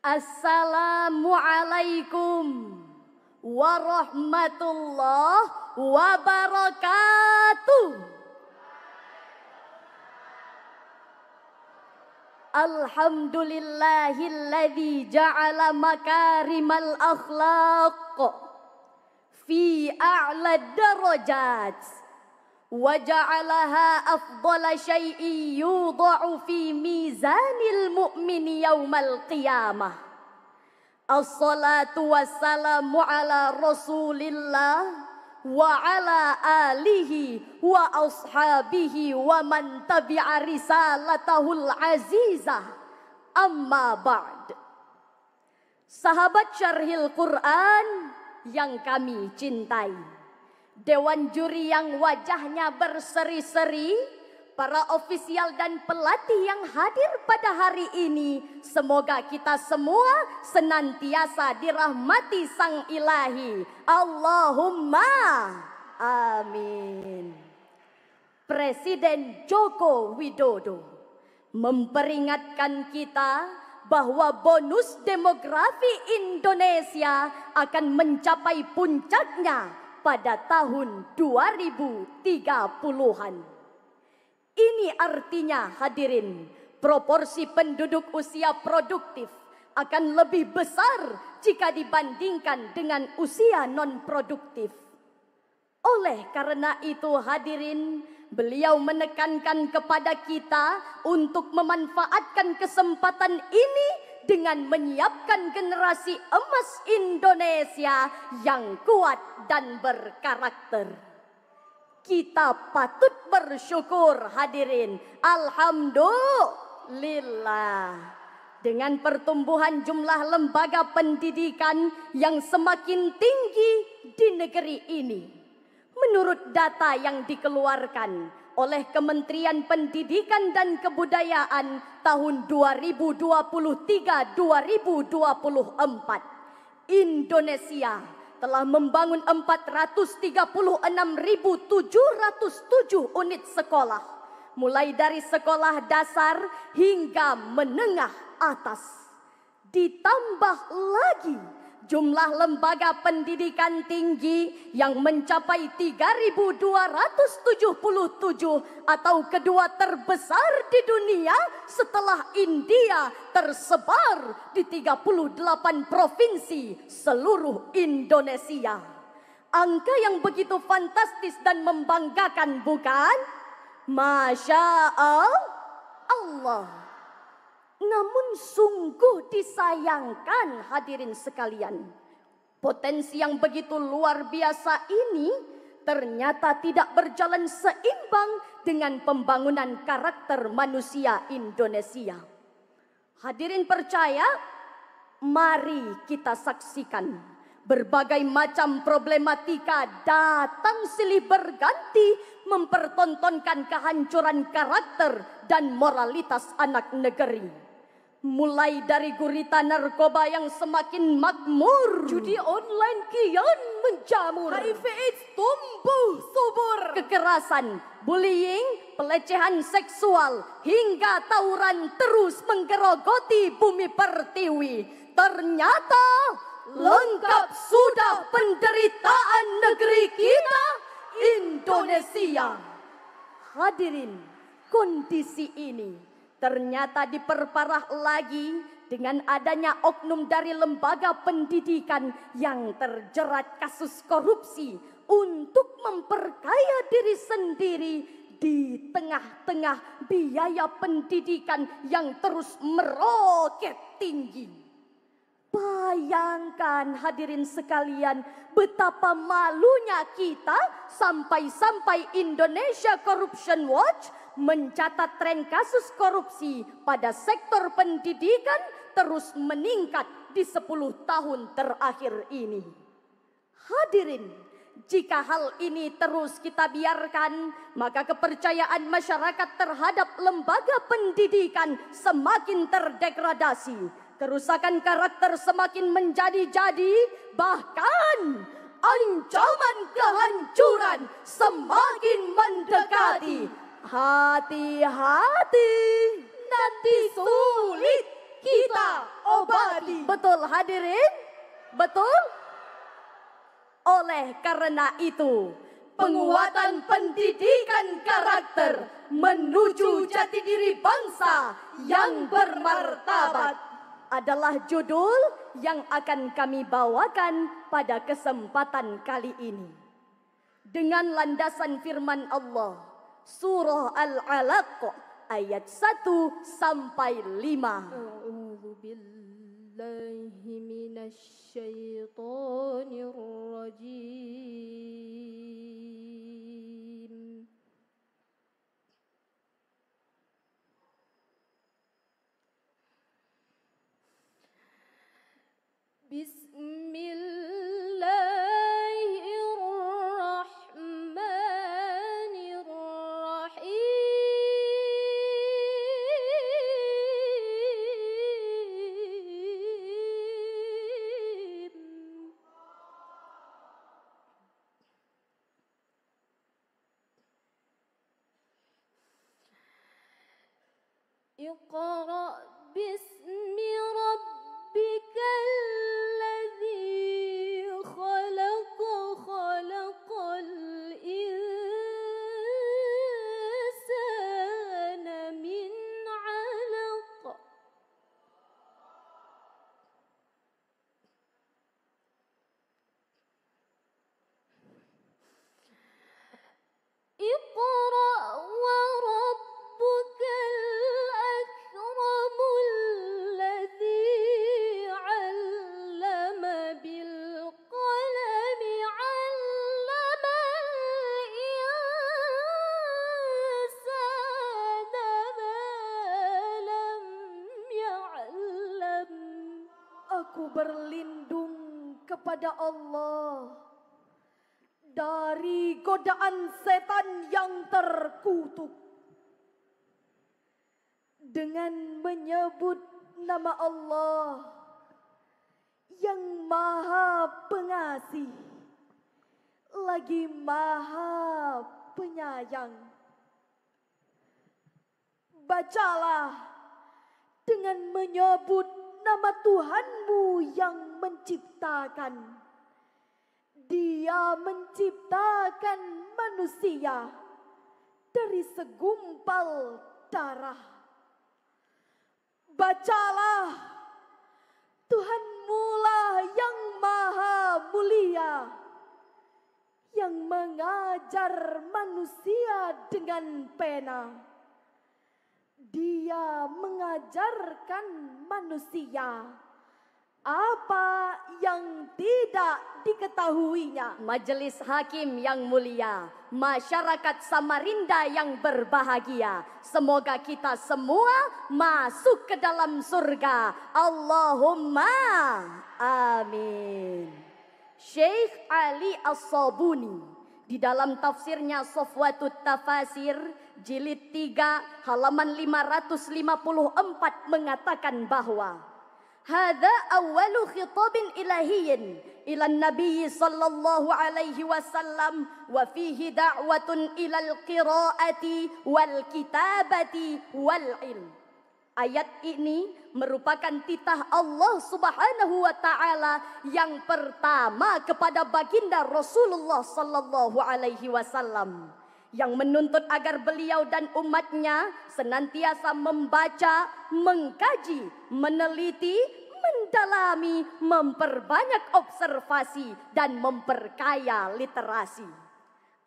Assalamualaikum warahmatullahi wabarakatuh. Alhamdulillahilladzi ja'ala makarimal akhlaq fi a'la darajat. وجعلها افضل شيء يوضع في ميزان المؤمن يوم القيامه الصلاه والسلام على رسول الله وعلى اله واصحابه ومن تبع رسالته العزيزه اما بعد صحابه شرح القران yang kami cintai Dewan juri yang wajahnya berseri-seri, para ofisial dan pelatih yang hadir pada hari ini, semoga kita semua senantiasa dirahmati Sang Ilahi. Allahumma amin. Presiden Joko Widodo memperingatkan kita bahwa bonus demografi Indonesia akan mencapai puncaknya pada tahun 2030-an. Ini artinya hadirin, proporsi penduduk usia produktif akan lebih besar jika dibandingkan dengan usia non-produktif. Oleh karena itu hadirin, beliau menekankan kepada kita untuk memanfaatkan kesempatan ini dengan menyiapkan generasi emas Indonesia yang kuat dan berkarakter. Kita patut bersyukur hadirin. Alhamdulillah. Dengan pertumbuhan jumlah lembaga pendidikan yang semakin tinggi di negeri ini. Menurut data yang dikeluarkan oleh Kementerian Pendidikan dan Kebudayaan tahun 2023-2024. Indonesia telah membangun 436.707 unit sekolah, mulai dari sekolah dasar hingga menengah atas. Ditambah lagi jumlah lembaga pendidikan tinggi yang mencapai 3.277 atau kedua terbesar di dunia setelah India tersebar di 38 provinsi seluruh Indonesia. Angka yang begitu fantastis dan membanggakan bukan? Masya Allah. Namun sungguh disayangkan hadirin sekalian. Potensi yang begitu luar biasa ini ternyata tidak berjalan seimbang dengan pembangunan karakter manusia Indonesia. Hadirin percaya, mari kita saksikan berbagai macam problematika datang silih berganti mempertontonkan kehancuran karakter dan moralitas anak negeri mulai dari gurita narkoba yang semakin makmur. Judi online kian menjamur. HIV AIDS tumbuh subur. Kekerasan, bullying, pelecehan seksual hingga tawuran terus menggerogoti bumi pertiwi. Ternyata lengkap sudah penderitaan negeri kita Indonesia. Hadirin kondisi ini Ternyata diperparah lagi dengan adanya oknum dari lembaga pendidikan yang terjerat kasus korupsi untuk memperkaya diri sendiri di tengah-tengah biaya pendidikan yang terus meroket tinggi. Bayangkan hadirin sekalian betapa malunya kita sampai-sampai Indonesia Corruption Watch mencatat tren kasus korupsi pada sektor pendidikan terus meningkat di 10 tahun terakhir ini. Hadirin, jika hal ini terus kita biarkan, maka kepercayaan masyarakat terhadap lembaga pendidikan semakin terdegradasi. Kerusakan karakter semakin menjadi-jadi, bahkan ancaman kehancuran semakin mendekati hati-hati nanti sulit kita obati. Betul hadirin? Betul? Oleh karena itu, penguatan pendidikan karakter menuju jati diri bangsa yang bermartabat adalah judul yang akan kami bawakan pada kesempatan kali ini. Dengan landasan firman Allah, surah Al-Alaq ayat 1 sampai 5. بالله من الشيطان الرجيم بسم berlindung kepada Allah dari godaan setan yang terkutuk dengan menyebut nama Allah yang maha pengasih lagi maha penyayang bacalah dengan menyebut nama Tuhanmu yang menciptakan. Dia menciptakan manusia dari segumpal darah. Bacalah, Mula yang maha mulia, yang mengajar manusia dengan pena dia mengajarkan manusia apa yang tidak diketahuinya. Majelis Hakim yang mulia, masyarakat Samarinda yang berbahagia. Semoga kita semua masuk ke dalam surga. Allahumma amin. Syekh Ali As-Sabuni di dalam tafsirnya Sofwatut Tafasir jilid 3 halaman 554 mengatakan bahwa Hada awalu khitabin ilahiyin ila nabiyyi sallallahu alaihi wasallam wa fihi da'watun ila qiraati wal kitabati wal ilm. Ayat ini merupakan titah Allah Subhanahu wa taala yang pertama kepada baginda Rasulullah sallallahu alaihi wasallam yang menuntut agar beliau dan umatnya senantiasa membaca, mengkaji, meneliti, mendalami, memperbanyak observasi, dan memperkaya literasi.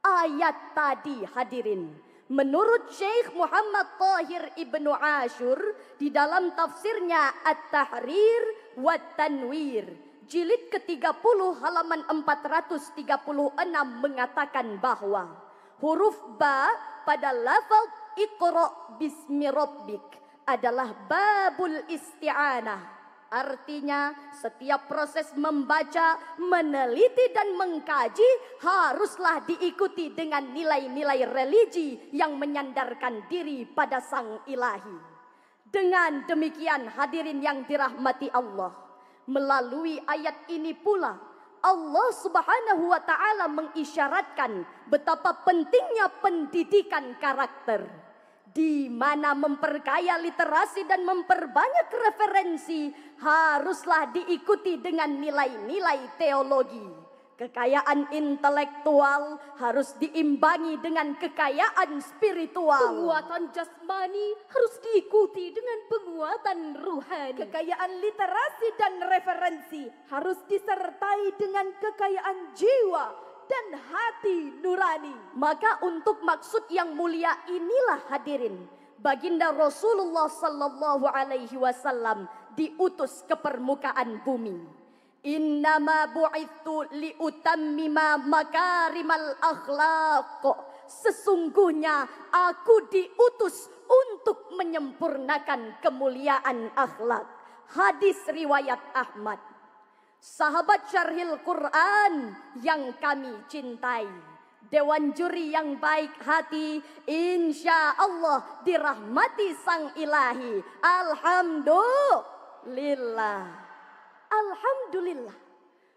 Ayat tadi hadirin, menurut Syekh Muhammad Tahir Ibnu Ashur di dalam tafsirnya At-Tahrir wa Tanwir, jilid ke-30 halaman 436 mengatakan bahwa Huruf ba pada level ikro bismi robbik adalah babul isti'anah. Artinya setiap proses membaca, meneliti dan mengkaji haruslah diikuti dengan nilai-nilai religi yang menyandarkan diri pada sang ilahi. Dengan demikian hadirin yang dirahmati Allah. Melalui ayat ini pula Allah Subhanahu wa taala mengisyaratkan betapa pentingnya pendidikan karakter di mana memperkaya literasi dan memperbanyak referensi haruslah diikuti dengan nilai-nilai teologi Kekayaan intelektual harus diimbangi dengan kekayaan spiritual. Penguatan jasmani harus diikuti dengan penguatan ruhani. Kekayaan literasi dan referensi harus disertai dengan kekayaan jiwa dan hati nurani. Maka untuk maksud yang mulia inilah hadirin. Baginda Rasulullah sallallahu alaihi wasallam diutus ke permukaan bumi. Innama bu'ithu liutammima makarimal akhlaq. Sesungguhnya aku diutus untuk menyempurnakan kemuliaan akhlak. Hadis riwayat Ahmad. Sahabat syarhil Quran yang kami cintai. Dewan juri yang baik hati. Insya Allah dirahmati sang ilahi. Alhamdulillah. Alhamdulillah.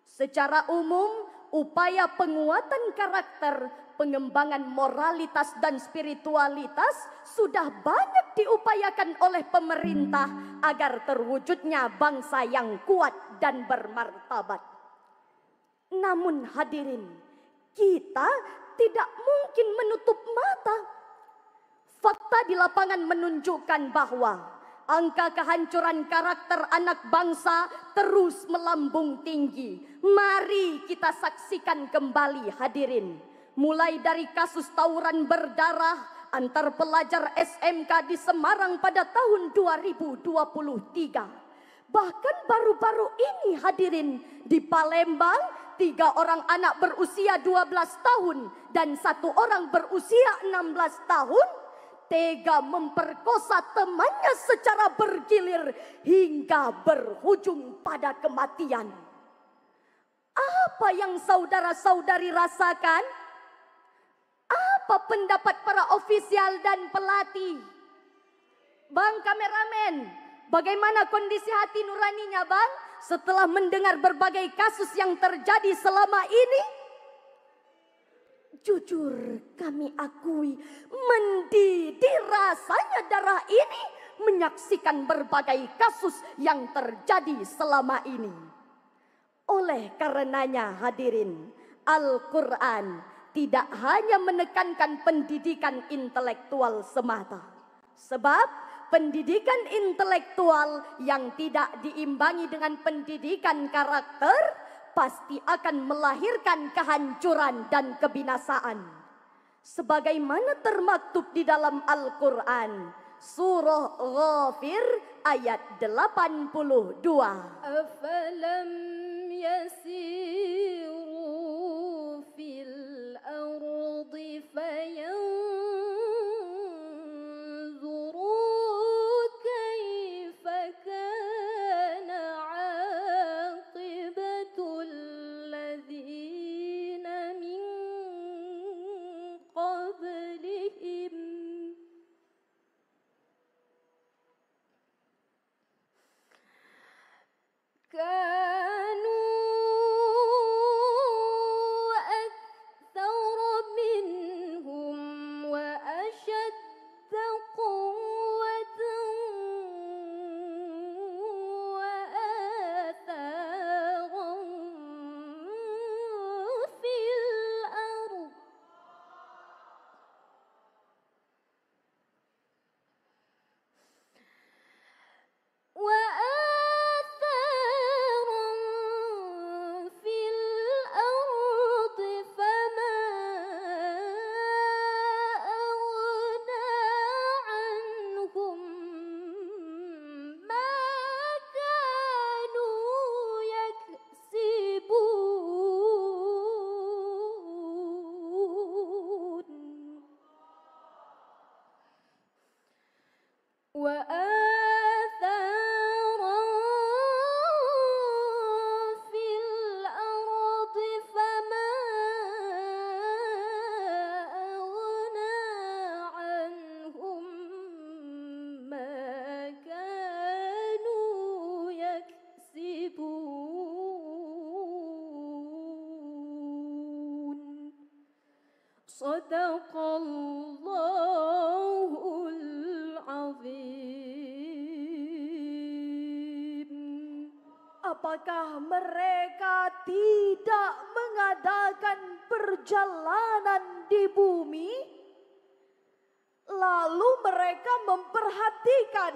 Secara umum, upaya penguatan karakter, pengembangan moralitas dan spiritualitas sudah banyak diupayakan oleh pemerintah agar terwujudnya bangsa yang kuat dan bermartabat. Namun hadirin, kita tidak mungkin menutup mata. Fakta di lapangan menunjukkan bahwa angka kehancuran karakter anak bangsa terus melambung tinggi. Mari kita saksikan kembali hadirin. Mulai dari kasus tawuran berdarah antar pelajar SMK di Semarang pada tahun 2023. Bahkan baru-baru ini hadirin di Palembang tiga orang anak berusia 12 tahun dan satu orang berusia 16 tahun tega memperkosa temannya secara bergilir hingga berujung pada kematian. Apa yang saudara-saudari rasakan? Apa pendapat para ofisial dan pelatih? Bang kameramen, bagaimana kondisi hati nuraninya bang? Setelah mendengar berbagai kasus yang terjadi selama ini, Jujur kami akui mendidih rasanya darah ini menyaksikan berbagai kasus yang terjadi selama ini. Oleh karenanya hadirin, Al-Quran tidak hanya menekankan pendidikan intelektual semata. Sebab pendidikan intelektual yang tidak diimbangi dengan pendidikan karakter pasti akan melahirkan kehancuran dan kebinasaan. Sebagaimana termaktub di dalam Al-Quran. Surah Ghafir ayat 82. Afalam yasiru fil ardi makanan di bumi, lalu mereka memperhatikan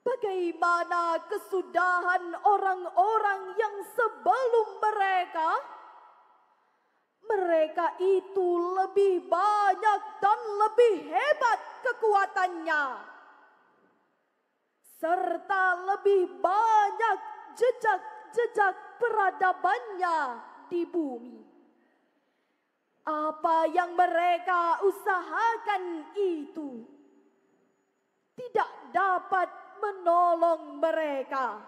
bagaimana kesudahan orang-orang yang sebelum mereka. Mereka itu lebih banyak dan lebih hebat kekuatannya, serta lebih banyak jejak-jejak peradabannya di bumi. Apa yang mereka usahakan itu tidak dapat menolong mereka.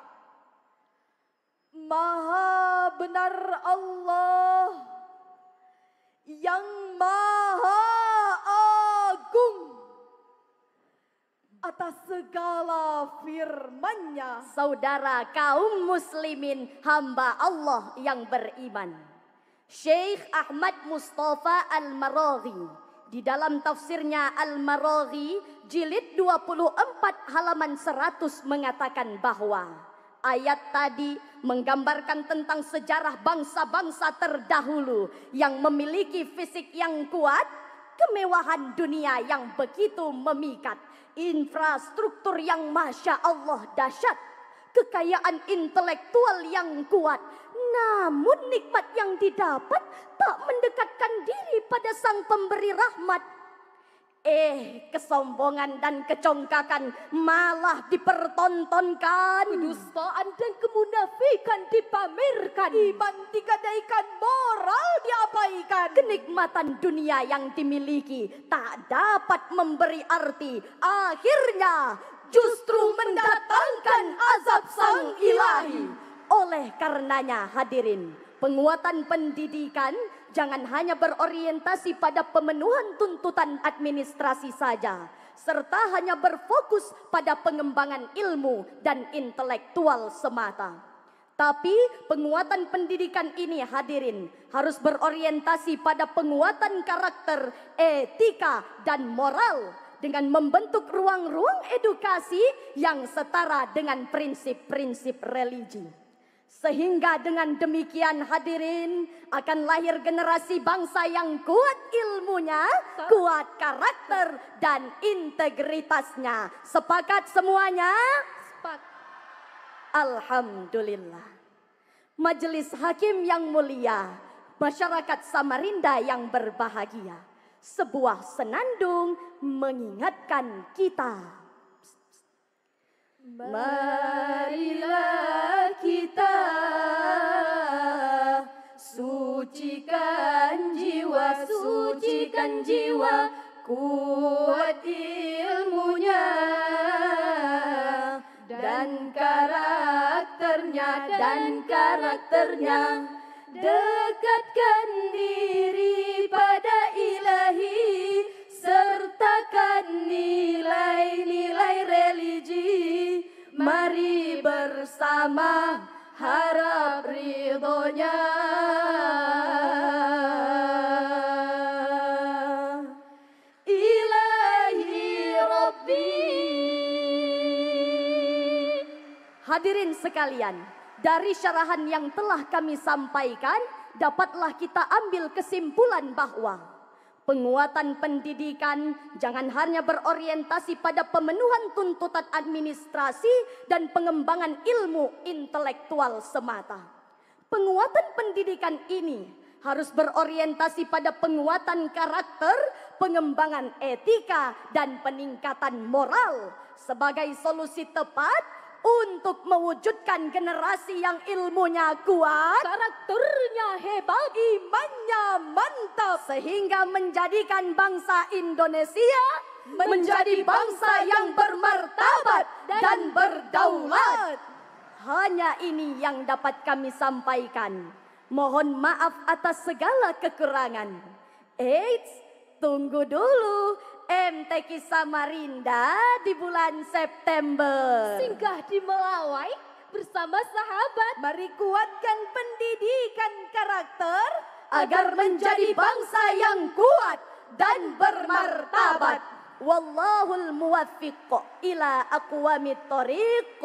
Maha benar Allah yang maha agung atas segala firman-Nya. Saudara kaum muslimin, hamba Allah yang beriman. Syekh Ahmad Mustafa Al-Maraghi di dalam tafsirnya Al-Maraghi jilid 24 halaman 100 mengatakan bahwa ayat tadi menggambarkan tentang sejarah bangsa-bangsa terdahulu yang memiliki fisik yang kuat, kemewahan dunia yang begitu memikat, infrastruktur yang masya Allah dahsyat, kekayaan intelektual yang kuat, namun nikmat yang didapat tak mendekatkan diri pada sang pemberi rahmat. Eh, kesombongan dan kecongkakan malah dipertontonkan. Kedustaan dan kemunafikan dipamerkan. Iman digadaikan, moral diabaikan. Kenikmatan dunia yang dimiliki tak dapat memberi arti. Akhirnya justru mendatangkan azab oleh karenanya hadirin, penguatan pendidikan jangan hanya berorientasi pada pemenuhan tuntutan administrasi saja, serta hanya berfokus pada pengembangan ilmu dan intelektual semata. Tapi penguatan pendidikan ini hadirin harus berorientasi pada penguatan karakter, etika, dan moral dengan membentuk ruang-ruang edukasi yang setara dengan prinsip-prinsip religi. Sehingga dengan demikian hadirin akan lahir generasi bangsa yang kuat ilmunya, kuat karakter dan integritasnya. Sepakat semuanya? Sepakat. Alhamdulillah. Majelis Hakim yang mulia, masyarakat Samarinda yang berbahagia. Sebuah senandung mengingatkan kita Marilah kita sucikan jiwa, sucikan jiwa, kuat ilmunya dan karakternya dan karakternya dekatkan diri pada ilahi sertakan nilai-nilai religi Mari bersama harap ridhonya Ilahi Rabbi Hadirin sekalian, dari syarahan yang telah kami sampaikan, dapatlah kita ambil kesimpulan bahwa Penguatan pendidikan jangan hanya berorientasi pada pemenuhan tuntutan administrasi dan pengembangan ilmu intelektual semata. Penguatan pendidikan ini harus berorientasi pada penguatan karakter, pengembangan etika, dan peningkatan moral sebagai solusi tepat untuk mewujudkan generasi yang ilmunya kuat, karakternya hebat, imannya mantap, sehingga menjadikan bangsa Indonesia menjadi bangsa yang bermartabat dan berdaulat. Hanya ini yang dapat kami sampaikan. Mohon maaf atas segala kekurangan. Eits, tunggu dulu. MTK Samarinda di bulan September. Singgah di Melawai bersama sahabat. Mari kuatkan pendidikan karakter agar menjadi bangsa yang kuat dan bermartabat. Wallahul muwaffiqo ila aqwamit thoriq.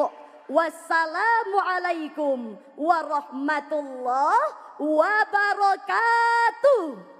Wassalamualaikum warahmatullahi wabarakatuh.